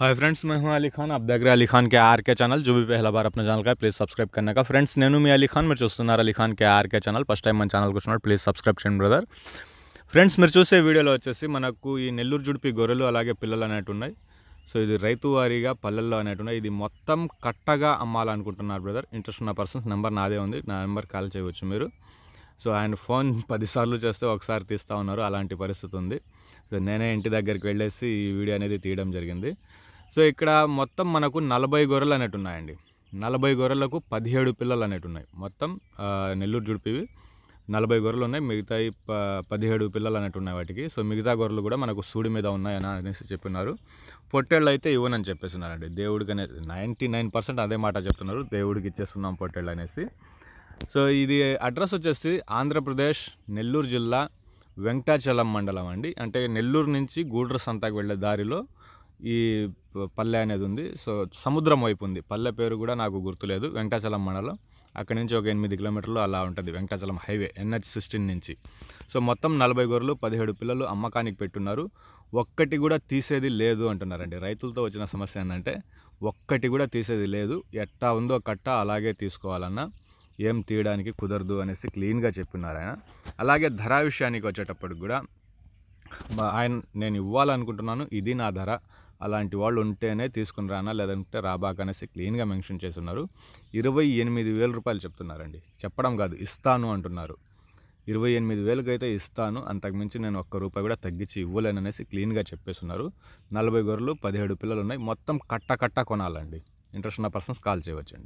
hi friends మేము అలీ ఖాన్ అప్ దగ్గర అలీ ఖాన్ కే ఆర్కే ఛానల్ జూబీ పహల బార్ అప్న ఛానల్ కా ప్లీజ్ సబ్స్క్రైబ్ కన్నా కా ఫ్రెండ్స్ నేను మీ అలీ ఖాన్ మీరు చూస్తున్నారు అలీ ఖాన్ కే ఆర్కే ఛానల్ ఫస్ట్ టైం మన ఛానల్కి వచ్చినాడు ప్లీజ్ సబ్స్క్రైబ్ చేయండి బ్రదర్ ఫ్రెండ్స్ మీరు చూసే వీడియోలో వచ్చేసి మనకు ఈ నెల్లూరు జుడిపి గొర్రెలు అలాగే పిల్లలు అనేటు ఉన్నాయి సో ఇది రైతు వారీగా పల్లెల్లో అనేటు ఉన్నాయి ఇది మొత్తం కట్టగా అమ్మాలనుకుంటున్నారు బ్రదర్ ఇంట్రెస్ట్ ఉన్న పర్సన్స్ నెంబర్ నాదే ఉంది నా నెంబర్ కాల్ చేయవచ్చు మీరు సో ఆయన ఫోన్ పదిసార్లు చేస్తే ఒకసారి తీస్తూ ఉన్నారు అలాంటి పరిస్థితి ఉంది సో నేనే ఇంటి దగ్గరికి వెళ్ళేసి ఈ వీడియో అనేది తీయడం జరిగింది సో ఇక్కడ మొత్తం మనకు నలభై గొర్రెలు అనేటు ఉన్నాయండి నలభై గొర్రెలకు పదిహేడు పిల్లలు అనేటు ఉన్నాయి మొత్తం నెల్లూరు జుడిపివి నలభై గొర్రెలు ఉన్నాయి మిగతా పదిహేడు పిల్లలు అనేటు ఉన్నాయి వాటికి సో మిగతా గొర్రెలు కూడా మనకు సూడి మీద ఉన్నాయని అనేసి చెప్పినారు పొట్టేళ్ళు అయితే ఇవ్వనని చెప్పేస్తున్నారండి దేవుడికి అనేది నైంటీ నైన్ పర్సెంట్ అదే మాట చెప్తున్నారు దేవుడికి ఇచ్చేస్తున్నాం పొట్టేళ్ళు అనేసి సో ఇది అడ్రస్ వచ్చేసి ఆంధ్రప్రదేశ్ నెల్లూరు జిల్లా వెంకటాచలం మండలం అండి అంటే నెల్లూరు నుంచి గూడ్రస్ అంతాకు వెళ్ళే దారిలో ఈ పల్లె అనేది ఉంది సో సముద్రం వైపు ఉంది పల్లె పేరు కూడా నాకు గుర్తులేదు వెంకటాచలం మండలం అక్కడి నుంచి ఒక ఎనిమిది కిలోమీటర్లు అలా ఉంటుంది వెంకటాచలం హైవే ఎన్హెచ్ సిక్స్టీన్ నుంచి సో మొత్తం నలభై గొర్రెలు పదిహేడు పిల్లలు అమ్మకానికి పెట్టున్నారు ఒక్కటి కూడా తీసేది లేదు అంటున్నారండి రైతులతో వచ్చిన సమస్య ఏంటంటే ఒక్కటి కూడా తీసేది లేదు ఎట్టా ఉందో కట్ట అలాగే తీసుకోవాలన్నా ఏం తీయడానికి కుదరదు అనేసి క్లీన్గా చెప్పినారు ఆయన అలాగే ధర విషయానికి వచ్చేటప్పటికి కూడా ఆయన నేను ఇవ్వాలనుకుంటున్నాను ఇది నా ధర అలాంటి వాళ్ళు ఉంటేనే తీసుకుని రానా లేదంటే రాబాక్ అనేసి క్లీన్గా మెన్షన్ చేస్తున్నారు ఇరవై ఎనిమిది వేల రూపాయలు చెప్తున్నారండి చెప్పడం కాదు ఇస్తాను అంటున్నారు ఇరవై ఎనిమిది వేలకైతే ఇస్తాను అంతకుమించి నేను ఒక్క రూపాయి కూడా తగ్గించి ఇవ్వలేననేసి క్లీన్గా చెప్పేస్తున్నారు నలభై గొర్రెలు పదిహేడు పిల్లలు ఉన్నాయి మొత్తం కట్ట కట్ట కొనాలండి ఇంట్రెస్ట్ ఉన్న పర్సన్స్ కాల్ చేయవచ్చండి